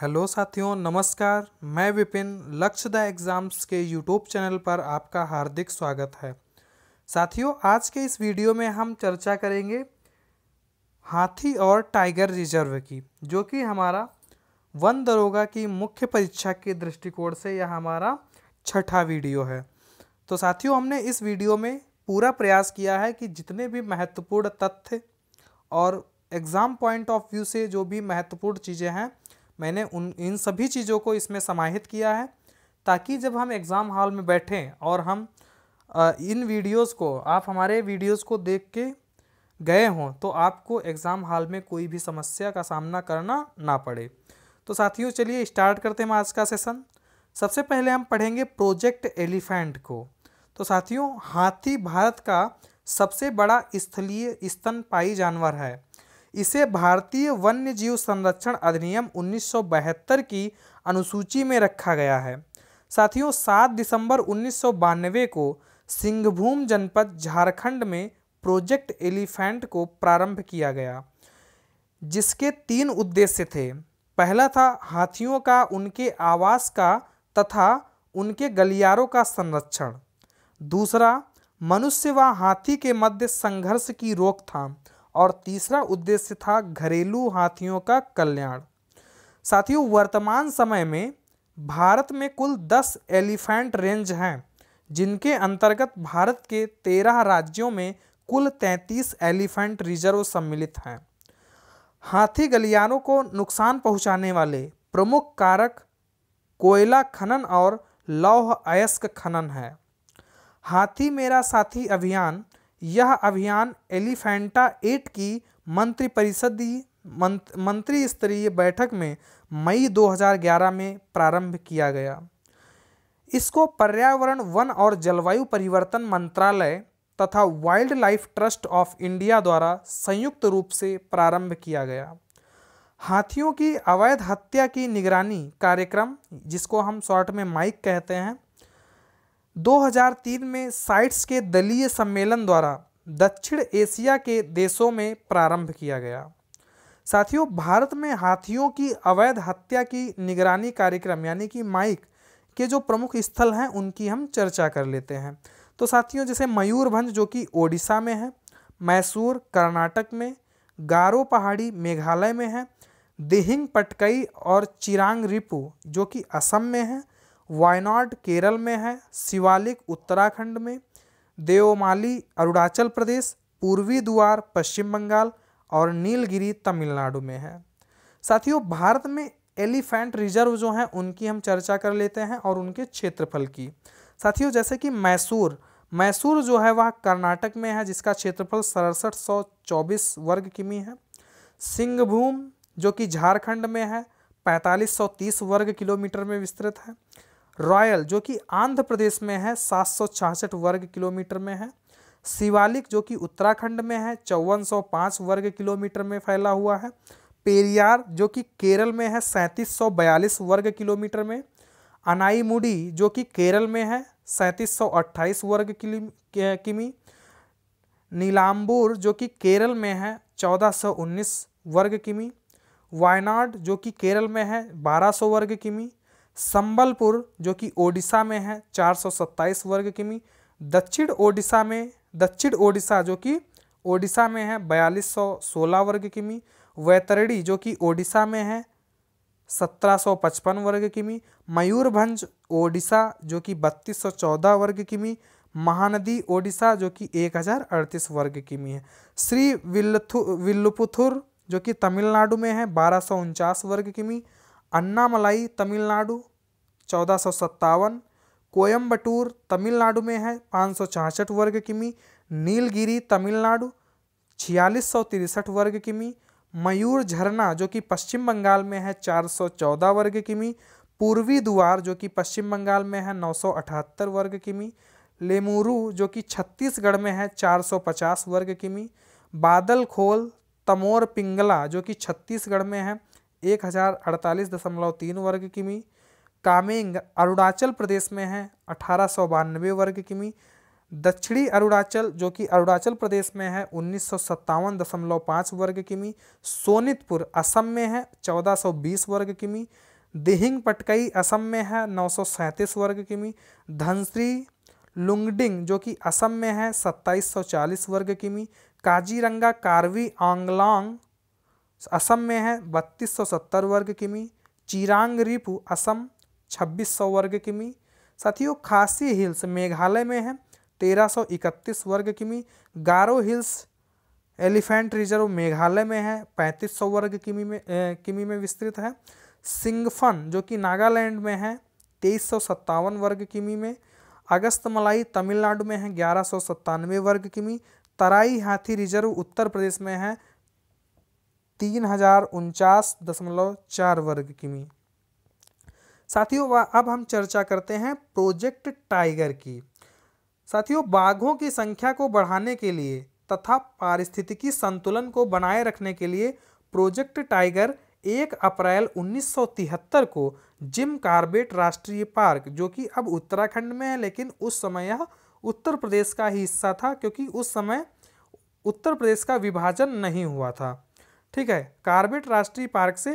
hello साथियों नमस्कार मैं विपिन लक्ष्य द एग्ज़ाम्स के यूट्यूब चैनल पर आपका हार्दिक स्वागत है साथियों आज के इस वीडियो में हम चर्चा करेंगे हाथी और टाइगर रिजर्व की जो कि हमारा वन दरोगा की मुख्य परीक्षा के दृष्टिकोण से यह हमारा छठा वीडियो है तो साथियों हमने इस वीडियो में पूरा प्रयास किया है कि जितने भी महत्वपूर्ण तथ्य और एग्ज़ाम पॉइंट ऑफ व्यू से जो भी महत्वपूर्ण चीज़ें हैं मैंने उन इन सभी चीज़ों को इसमें समाहित किया है ताकि जब हम एग्ज़ाम हॉल में बैठें और हम इन वीडियोस को आप हमारे वीडियोस को देख के गए हों तो आपको एग्ज़ाम हॉल में कोई भी समस्या का सामना करना ना पड़े तो साथियों चलिए स्टार्ट करते हैं आज का सेशन सबसे पहले हम पढ़ेंगे प्रोजेक्ट एलिफेंट को तो साथियों हाथी भारत का सबसे बड़ा स्थलीय स्तनपाई जानवर है इसे भारतीय वन्य जीव संरक्षण अधिनियम 1972 की अनुसूची में रखा गया है साथियों 7 दिसंबर उन्नीस को सिंहभूम जनपद झारखंड में प्रोजेक्ट एलिफेंट को प्रारंभ किया गया जिसके तीन उद्देश्य थे पहला था हाथियों का उनके आवास का तथा उनके गलियारों का संरक्षण दूसरा मनुष्य व हाथी के मध्य संघर्ष की रोकथाम और तीसरा उद्देश्य था घरेलू हाथियों का कल्याण साथियों वर्तमान समय में भारत में कुल 10 एलिफेंट रेंज हैं जिनके अंतर्गत भारत के 13 राज्यों में कुल 33 एलिफेंट रिजर्व सम्मिलित हैं हाथी गलियारों को नुकसान पहुंचाने वाले प्रमुख कारक कोयला खनन और लौह अयस्क खनन है हाथी मेरा साथी अभियान यह अभियान एलिफेंटा एट की मंत्रिपरिषदीय मंत्री स्तरीय बैठक में मई 2011 में प्रारंभ किया गया इसको पर्यावरण वन और जलवायु परिवर्तन मंत्रालय तथा wildlife trust of India द्वारा संयुक्त रूप से प्रारंभ किया गया हाथियों की अवैध हत्या की निगरानी कार्यक्रम जिसको हम शॉर्ट में माइक कहते हैं 2003 में साइट्स के दलीय सम्मेलन द्वारा दक्षिण एशिया के देशों में प्रारंभ किया गया साथियों भारत में हाथियों की अवैध हत्या की निगरानी कार्यक्रम यानी कि माइक के जो प्रमुख स्थल हैं उनकी हम चर्चा कर लेते हैं तो साथियों जैसे मयूरभंज जो कि ओडिशा में है मैसूर कर्नाटक में गारो पहाड़ी मेघालय में है दिहिंग पटकई और चिरांग रिपू जो कि असम में है वायनाड केरल में है शिवालिक उत्तराखंड में देवमाली अरुणाचल प्रदेश पूर्वी द्वार पश्चिम बंगाल और नीलगिरी तमिलनाडु में है साथियों भारत में एलिफेंट रिजर्व जो हैं उनकी हम चर्चा कर लेते हैं और उनके क्षेत्रफल की साथियों जैसे कि मैसूर मैसूर जो है वह कर्नाटक में है जिसका क्षेत्रफल सड़सठ सौ चौबीस वर्ग किमी है सिंहभूम जो कि झारखंड में है पैंतालीस सौ तीस वर्ग किलोमीटर में विस्तृत है रॉयल जो कि आंध्र प्रदेश में है सात वर्ग किलोमीटर में है शिवालिक जो कि उत्तराखंड में है चौवन वर्ग किलोमीटर में फैला हुआ है पेरियार जो कि केरल में है सैंतीस वर्ग किलोमीटर में अनाईमुडी जो कि केरल में है सैंतीस वर्ग किमी नीलाम्बूर जो कि केरल में है 1419 वर्ग किमी वायनाड जो कि केरल में है 1200 वर्ग किमी संबलपुर जो कि ओडिशा में है 427 वर्ग किमी दक्षिण ओडिशा में दक्षिण ओडिशा जो कि ओडिशा में है 4216 वर्ग किमी वैतरणी जो कि ओडिशा में है 1755 वर्ग किमी मयूरभंज ओडिशा जो कि 3214 वर्ग किमी महानदी ओडिशा जो कि अड़तीस वर्ग किमी है श्री विल्लथु विल्लुपुथुर जो कि तमिलनाडु में है बारह वर्ग किमी अन्नामलाई तमिलनाडु चौदह सौ सत्तावन कोयम्बटूर तमिलनाडु में है पाँच सौ छाछठ वर्ग किमी नीलगिरी तमिलनाडु छियालीस सौ तिरसठ वर्ग किमी मयूर झरना जो कि पश्चिम बंगाल में है चार सौ चौदह वर्ग किमी पूर्वी द्वार जो कि पश्चिम बंगाल में है नौ सौ अठहत्तर वर्ग किमी लेमुरु जो कि छत्तीसगढ़ में है चार सौ पचास वर्ग किमी बादल खोल तमोर पिंगला जो कि छत्तीसगढ़ में है एक हज़ार अड़तालीस दशमलव तीन वर्ग किमी कामेंग अरुणाचल प्रदेश में है अठारह सौ बानवे वर्ग किमी दक्षिणी अरुणाचल जो कि अरुणाचल प्रदेश में है उन्नीस सौ सत्तावन दशमलव पाँच वर्ग किमी सोनितपुर असम में है चौदह सौ बीस वर्ग किमी दिहिंग पटकई असम में है नौ सौ सैंतीस वर्ग किमी धनश्री लुंगडिंग जो कि असम में है सत्ताईस सौ चालीस वर्ग किमी काजीरंगा कार्वी आंगलोंग असम में है बत्तीस वर्ग किमी चिरांग रिपू असम 2600 वर्ग किमी साथियों खासी हिल्स मेघालय में है 1331 वर्ग किमी Garo hills elephant reserve Meghalaya में है 3500 वर्ग किमी में किमी में विस्तृत है सिंगफन जो कि नागालैंड में है तेईस वर्ग किमी में अगस्तमलाई तमिलनाडु में है ग्यारह वर्ग किमी तराई हाथी रिजर्व उत्तर प्रदेश में है तीन हजार उनचास दशमलव चार वर्ग किमी साथियों अब हम चर्चा करते हैं प्रोजेक्ट टाइगर की साथियों बाघों की संख्या को बढ़ाने के लिए तथा पारिस्थितिकी संतुलन को बनाए रखने के लिए प्रोजेक्ट टाइगर एक अप्रैल 1973 को जिम कार्बेट राष्ट्रीय पार्क जो कि अब उत्तराखंड में है लेकिन उस समय यह उत्तर प्रदेश का ही हिस्सा था क्योंकि उस समय उत्तर प्रदेश का विभाजन नहीं हुआ था ठीक है कार्बेट राष्ट्रीय पार्क से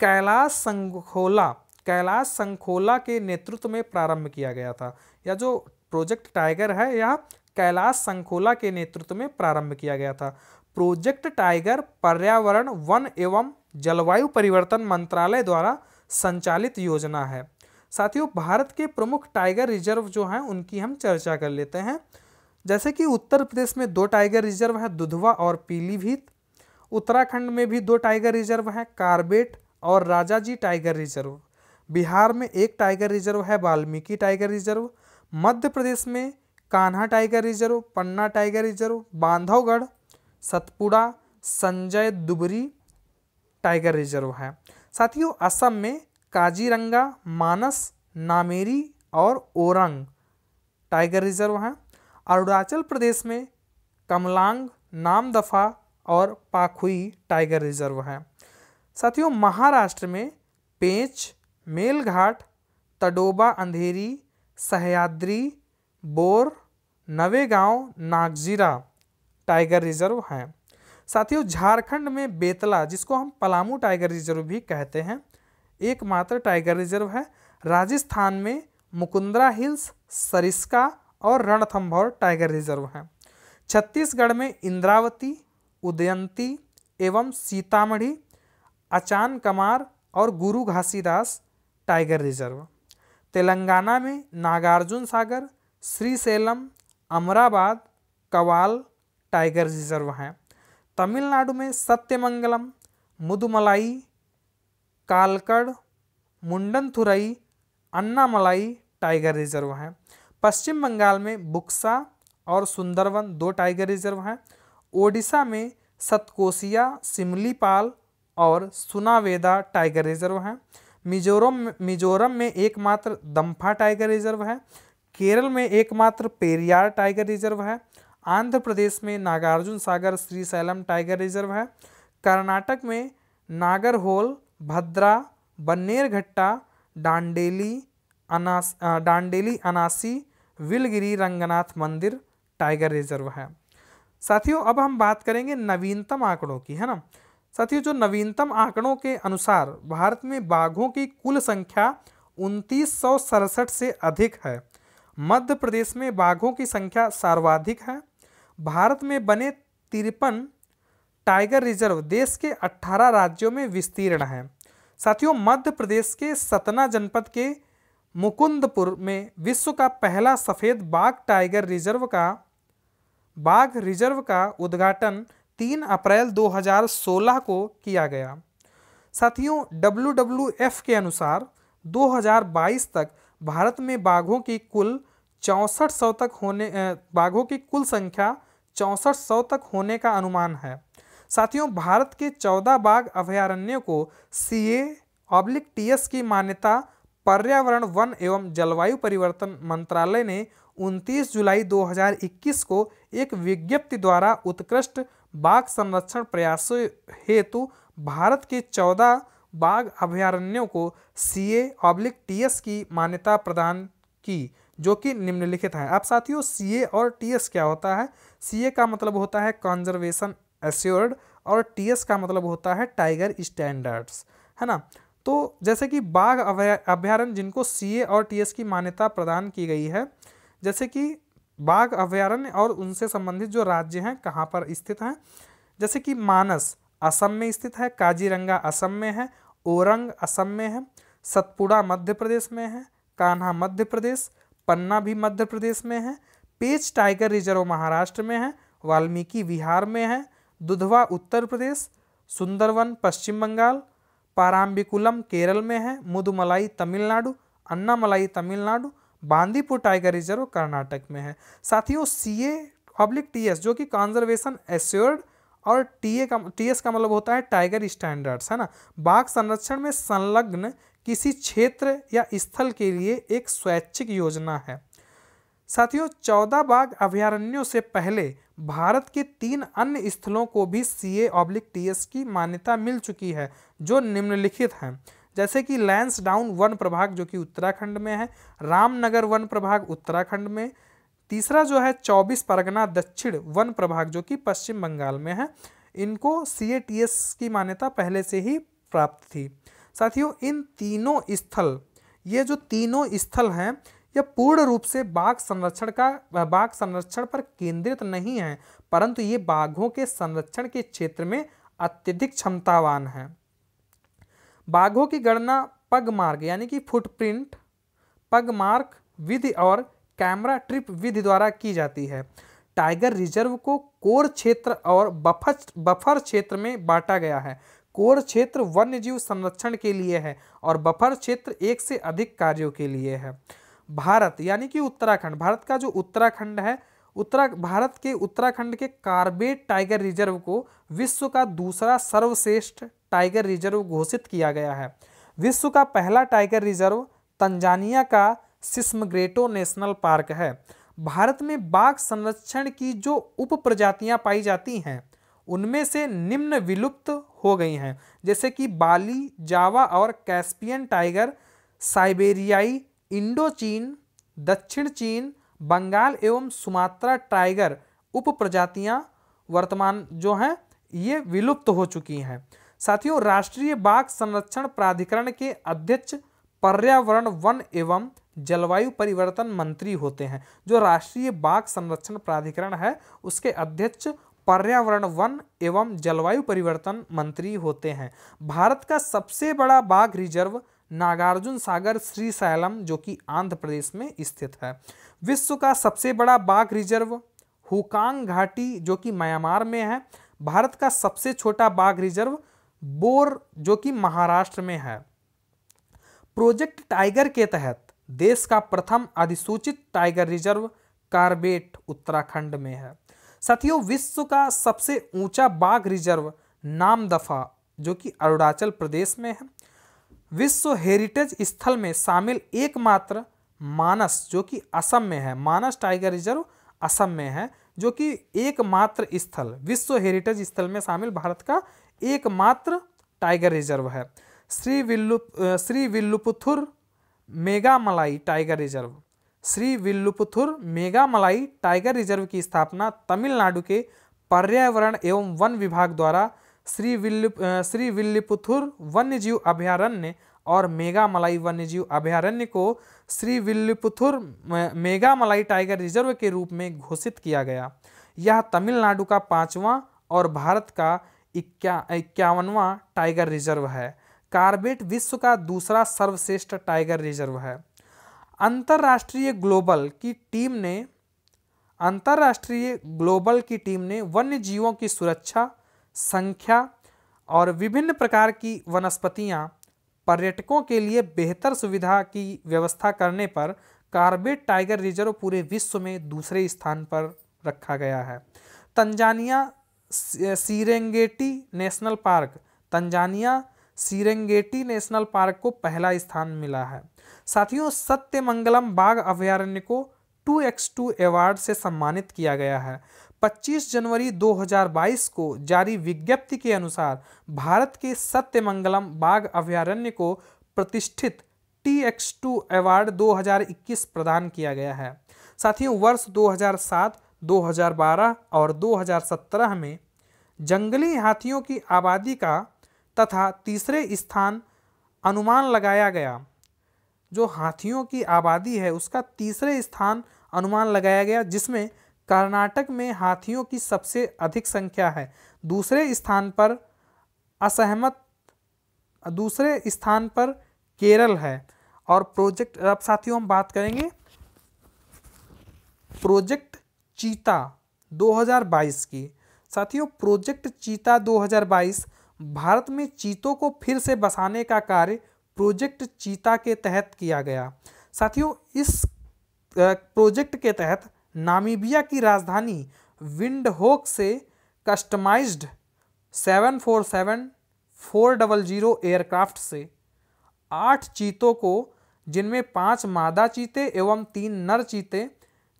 कैलाश संखोला कैलाश संखोला के नेतृत्व में प्रारंभ किया गया था या जो प्रोजेक्ट टाइगर है यह कैलाश संखोला के नेतृत्व में प्रारंभ किया गया था प्रोजेक्ट टाइगर पर्यावरण वन एवं जलवायु परिवर्तन मंत्रालय द्वारा संचालित योजना है साथियों भारत के प्रमुख टाइगर रिजर्व जो हैं उनकी हम चर्चा कर लेते हैं जैसे कि उत्तर प्रदेश में दो टाइगर रिजर्व हैं दुधवा और पीलीभीत उत्तराखंड में भी दो टाइगर रिजर्व हैं कार्बेट और राजाजी टाइगर रिजर्व बिहार में एक टाइगर रिजर्व है वाल्मीकि टाइगर रिजर्व मध्य प्रदेश में Kanha tiger reserve Panna tiger reserve Bandhavgarh Satpura Sanjay Dubri tiger reserve है साथियों असम में काजीरंगा मानस नामेरी और ओरंग टाइगर रिजर्व हैं अरुणाचल प्रदेश में कमलांग नामदफा और पाखुई टाइगर रिजर्व है साथियों महाराष्ट्र में पेंच मेलघाट तडोबा अंधेरी सहयाद्री बोर नवेगांव नागजीरा टाइगर रिजर्व हैं साथियों झारखंड में बेतला जिसको हम पलामू टाइगर रिजर्व भी कहते हैं एकमात्र टाइगर रिजर्व है राजस्थान में मुकुंदरा हिल्स सरिस्का और रणथंभौर टाइगर रिजर्व हैं छत्तीसगढ़ में इंद्रावती उदयंती एवं सीतामढ़ी अचान कमार और गुरु घासीदास टाइगर रिजर्व तेलंगाना में नागार्जुन सागर श्रीशैलम अमराबाद कवाल टाइगर रिजर्व हैं तमिलनाडु में सत्यमंगलम मुदुमलाई कालकड़ मुंडनथुरई अन्नामलाई टाइगर रिजर्व हैं पश्चिम बंगाल में बुक्सा और सुंदरवन दो टाइगर रिजर्व हैं ओडिशा में सतकोसिया सिमलीपाल और सुनावेदा टाइगर रिजर्व हैं मिजोरम मिजोरम में एकमात्र दम्फा टाइगर रिजर्व है केरल में एकमात्र पेरियार टाइगर रिजर्व है आंध्र प्रदेश में नागार्जुन सागर सैलम टाइगर रिजर्व है कर्नाटक में नागरहोल भद्रा बन्नेरघट्टा डांडेली अनास डांडेली अनासी विलगिरी रंगनाथ मंदिर टाइगर रिजर्व है साथियों अब हम बात करेंगे नवीनतम आंकड़ों की है ना साथियों जो नवीनतम आंकड़ों के अनुसार भारत में बाघों की कुल संख्या उनतीस से अधिक है मध्य प्रदेश में बाघों की संख्या सर्वाधिक है भारत में बने तिरपन टाइगर रिजर्व देश के 18 राज्यों में विस्तीर्ण है साथियों मध्य प्रदेश के सतना जनपद के मुकुंदपुर में विश्व का पहला सफ़ेद बाघ टाइगर रिजर्व का बाघ रिजर्व का उद्घाटन 3 अप्रैल 2016 को किया गया साथियों डब्ल्यू के अनुसार 2022 तक भारत में बाघों की कुल चौंसठ सौ तक होने बाघों की कुल संख्या चौंसठ सौ तक होने का अनुमान है साथियों भारत के चौदह बाघ अभयारण्य को सी ए ऑब्लिक टी की मान्यता पर्यावरण वन एवं जलवायु परिवर्तन मंत्रालय ने 29 जुलाई 2021 को एक विज्ञप्ति द्वारा उत्कृष्ट बाघ संरक्षण प्रयासों हेतु भारत के 14 बाघ अभयारण्यों को C A oblique T S की मान्यता प्रदान की जो कि निम्नलिखित है आप साथियों सी ए और टी एस क्या होता है सी ए का मतलब होता है कंजर्वेशन एस्योर्ड और टी एस का मतलब होता है टाइगर स्टैंडर्ड्स है ना तो जैसे कि बाघ अभ्यारण्य जिनको सी ए और टी एस की मान्यता प्रदान की गई है जैसे कि बाघ अभयारण्य और उनसे संबंधित जो राज्य हैं कहाँ पर स्थित हैं जैसे कि मानस असम में स्थित है काजीरंगा असम में है ओरंग असम में है सतपुड़ा मध्य प्रदेश में है कान्हा मध्य प्रदेश पन्ना भी मध्य प्रदेश में है पेच टाइगर रिजर्व महाराष्ट्र में है वाल्मीकि बिहार में है दुधवा उत्तर प्रदेश सुंदरवन पश्चिम बंगाल पाराम्बिकुलम केरल में है मुदुमलाई तमिलनाडु अन्नामलाई तमिलनाडु बांदीपुर टाइगर रिजर्व कर्नाटक में है साथियों C A oblique T S जो कि कंजर्वेशन एश्योर्ड और टी ए का टी एस का मतलब होता है टाइगर स्टैंडर्ड्स है ना बाघ संरक्षण में संलग्न किसी क्षेत्र या स्थल के लिए एक स्वैच्छिक योजना है साथियों चौदह बाघ अभ्यारण्यों से पहले भारत के तीन अन्य स्थलों को भी C A oblique T S की मान्यता मिल चुकी है जो निम्नलिखित हैं जैसे कि लैंस डाउन वन प्रभाग जो कि उत्तराखंड में है रामनगर वन प्रभाग उत्तराखंड में तीसरा जो है चौबीस परगना दक्षिण वन प्रभाग जो कि पश्चिम बंगाल में है इनको सी की मान्यता पहले से ही प्राप्त थी साथियों इन तीनों स्थल ये जो तीनों स्थल हैं यह पूर्ण रूप से बाघ संरक्षण का बाघ संरक्षण पर केंद्रित नहीं है परंतु ये बाघों के संरक्षण के क्षेत्र में अत्यधिक क्षमतावान हैं बाघों की गणना पग मार्ग यानी कि फुटप्रिंट पग मार्क विधि और कैमरा ट्रिप विधि द्वारा की जाती है टाइगर रिजर्व को कोर क्षेत्र और बफर बफर क्षेत्र में बांटा गया है कोर क्षेत्र वन्य जीव संरक्षण के लिए है और बफर क्षेत्र एक से अधिक कार्यों के लिए है भारत यानी कि उत्तराखंड भारत का जो उत्तराखंड है उत्तरा भारत के उत्तराखंड के कार्बेट टाइगर रिजर्व को विश्व का दूसरा सर्वश्रेष्ठ टाइगर रिजर्व घोषित किया गया है विश्व का पहला टाइगर रिजर्व तंजानिया का सिस्मग्रेटो नेशनल पार्क है भारत में बाघ संरक्षण की जो उप प्रजातियाँ पाई जाती हैं उनमें से निम्न विलुप्त हो गई हैं जैसे कि बाली जावा और कैस्पियन टाइगर साइबेरियाई इंडो चीन दक्षिण चीन बंगाल एवं सुमात्रा टाइगर उप प्रजातियाँ वर्तमान जो हैं ये विलुप्त हो चुकी हैं साथियों राष्ट्रीय बाघ संरक्षण प्राधिकरण के अध्यक्ष पर्यावरण वन एवं जलवायु परिवर्तन मंत्री होते हैं जो राष्ट्रीय बाघ संरक्षण प्राधिकरण है उसके अध्यक्ष पर्यावरण वन एवं जलवायु परिवर्तन मंत्री होते हैं भारत का सबसे बड़ा बाघ रिजर्व नागार्जुन सागर श्रीशैलम जो कि आंध्र प्रदेश में स्थित है विश्व का सबसे बड़ा बाघ रिजर्व हुकांग घाटी जो कि म्यांमार में है भारत का सबसे छोटा बाघ रिजर्व बोर जो कि महाराष्ट्र में है प्रोजेक्ट टाइगर के तहत देश का प्रथम अधिसूचित टाइगर रिजर्व कार्बेट उत्तराखंड में है साथियों विश्व का सबसे ऊंचा बाघ रिजर्व नामदफा जो कि अरुणाचल प्रदेश में है विश्व हेरिटेज स्थल में शामिल एकमात्र मानस जो कि असम में है मानस टाइगर रिजर्व असम में है जो कि एकमात्र स्थल विश्व हेरिटेज स्थल में शामिल भारत का एकमात्र टाइगर रिजर्व है Sri Villu Sri Villiputhur Megamalai tiger reserve Sri Villiputhur Megamalai tiger reserve की स्थापना तमिलनाडु के पर्यावरण एवं वन विभाग द्वारा श्री विल्लु श्री विल्लुपुथुर वन्यजीव अभयारण्य और मेगामलाई वन्यजीव अभयारण्य को श्री विल्लुपुथुर मेगामलाई टाइगर रिजर्व के रूप में घोषित किया गया यह तमिलनाडु का पाँचवा और भारत का इक्या इक्यावनवा टाइगर रिजर्व है कार्बेट विश्व का दूसरा सर्वश्रेष्ठ टाइगर रिजर्व है अंतर्राष्ट्रीय ग्लोबल की टीम ने अंतर्राष्ट्रीय ग्लोबल की टीम ने वन्य जीवों की सुरक्षा संख्या और विभिन्न प्रकार की वनस्पतियां पर्यटकों के लिए बेहतर सुविधा की व्यवस्था करने पर कार्बेट टाइगर रिजर्व पूरे विश्व में दूसरे स्थान पर रखा गया है Tanzania Serengeti national park Tanzania Serengeti national park को पहला स्थान मिला है साथियों सत्यमंगलम बाघ अभ्यारण्य को 2x2 अवार्ड से सम्मानित किया गया है 25 जनवरी 2022 को जारी विज्ञप्ति के अनुसार भारत के सत्यमंगलम बाघ अभ्यारण्य को प्रतिष्ठित टी एक्स टू अवार्ड 2021 प्रदान किया गया है साथियों वर्ष 2007 2012 और 2017 में जंगली हाथियों की आबादी का तथा तीसरे स्थान अनुमान लगाया गया जो हाथियों की आबादी है उसका तीसरे स्थान अनुमान लगाया गया जिसमें कर्नाटक में हाथियों की सबसे अधिक संख्या है दूसरे स्थान पर असहमत दूसरे स्थान पर केरल है और प्रोजेक्ट अब साथियों हम बात करेंगे प्रोजेक्ट चीता 2022 की साथियों प्रोजेक्ट चीता 2022 भारत में चीतों को फिर से बसाने का कार्य प्रोजेक्ट चीता के तहत किया गया साथियों इस प्रोजेक्ट के तहत नामीबिया की राजधानी विंडहोक से कस्टमाइज्ड 747 400 एयरक्राफ्ट से आठ चीतों को जिनमें पांच मादा चीते एवं तीन नर चीते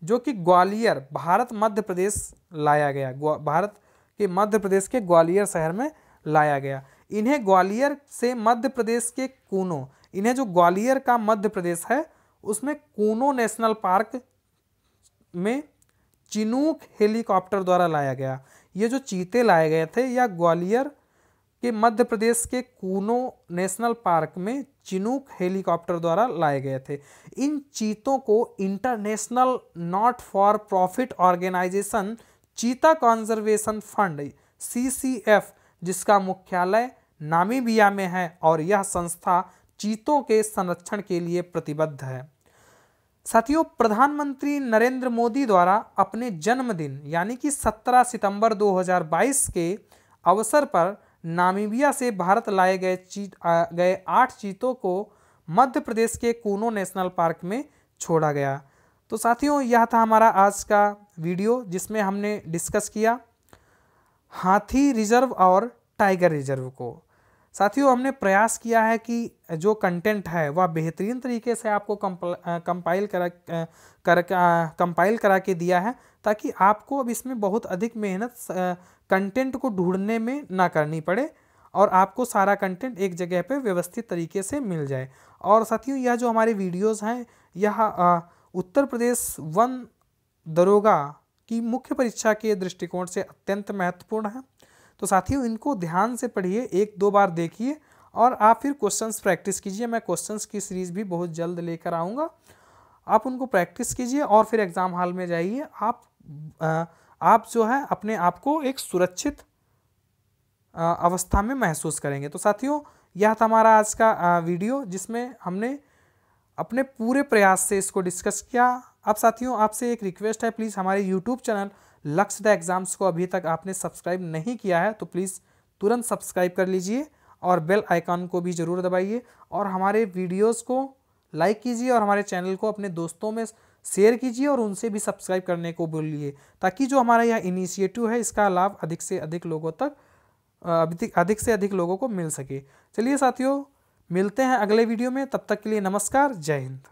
जो कि ग्वालियर भारत मध्य प्रदेश लाया गया भारत के मध्य प्रदेश के ग्वालियर शहर में लाया गया इन्हें ग्वालियर से मध्य प्रदेश के कूनो इन्हें जो ग्वालियर का मध्य प्रदेश है उसमें कूनो नेशनल पार्क में चिनूक हेलीकॉप्टर द्वारा लाया गया ये जो चीते लाए गए थे या ग्वालियर कि मध्य प्रदेश के कूनो नेशनल पार्क में चिनूक हेलीकॉप्टर द्वारा लाए गए थे इन चीतों को international not for profit organization cheetah conservation fund CCF जिसका मुख्यालय नामीबिया में है और यह संस्था चीतों के संरक्षण के लिए प्रतिबद्ध है साथियों प्रधानमंत्री नरेंद्र मोदी द्वारा अपने जन्मदिन यानी कि 17 सितंबर 2022 के अवसर पर नामीबिया से भारत लाए गए चीत गए आठ चीतों को मध्य प्रदेश के कूनो नेशनल पार्क में छोड़ा गया तो साथियों यह था हमारा आज का वीडियो जिसमें हमने डिस्कस किया हाथी रिजर्व और टाइगर रिजर्व को साथियों हमने प्रयास किया है कि जो कंटेंट है वह बेहतरीन तरीके से आपको कंपाइल करा कर कंपाइल करा के दिया है ताकि आपको अब इसमें बहुत अधिक मेहनत कंटेंट को ढूंढने में ना करनी पड़े और आपको सारा कंटेंट एक जगह पे व्यवस्थित तरीके से मिल जाए और साथियों यह जो हमारे वीडियोस हैं यह उत्तर प्रदेश वन दरोगा की मुख्य परीक्षा के दृष्टिकोण से अत्यंत महत्वपूर्ण है तो साथियों इनको ध्यान से पढ़िए एक दो बार देखिए और आप फिर क्वेश्चंस प्रैक्टिस कीजिए मैं क्वेश्चंस की सीरीज़ भी बहुत जल्द लेकर आऊँगा आप उनको प्रैक्टिस कीजिए और फिर एग्ज़ाम हॉल में जाइए आप आप जो है अपने आप को एक सुरक्षित अवस्था में महसूस करेंगे तो साथियों यह था हमारा आज का वीडियो जिसमें हमने अपने पूरे प्रयास से इसको डिस्कस किया अब साथियों आपसे एक रिक्वेस्ट है प्लीज़ हमारे YouTube channel Lakshya the exams को अभी तक आपने सब्सक्राइब नहीं किया है तो प्लीज़ तुरंत सब्सक्राइब कर लीजिए और बेल आइकॉन को भी ज़रूर दबाइए और हमारे वीडियोस को लाइक कीजिए और हमारे चैनल को अपने दोस्तों में शेयर कीजिए और उनसे भी सब्सक्राइब करने को बोलिए ताकि जो हमारा यह इनिशिएटिव है इसका लाभ अधिक से अधिक लोगों तक अधिक अधिक से अधिक लोगों को मिल सके चलिए साथियों मिलते हैं अगले वीडियो में तब तक के लिए नमस्कार जय हिंद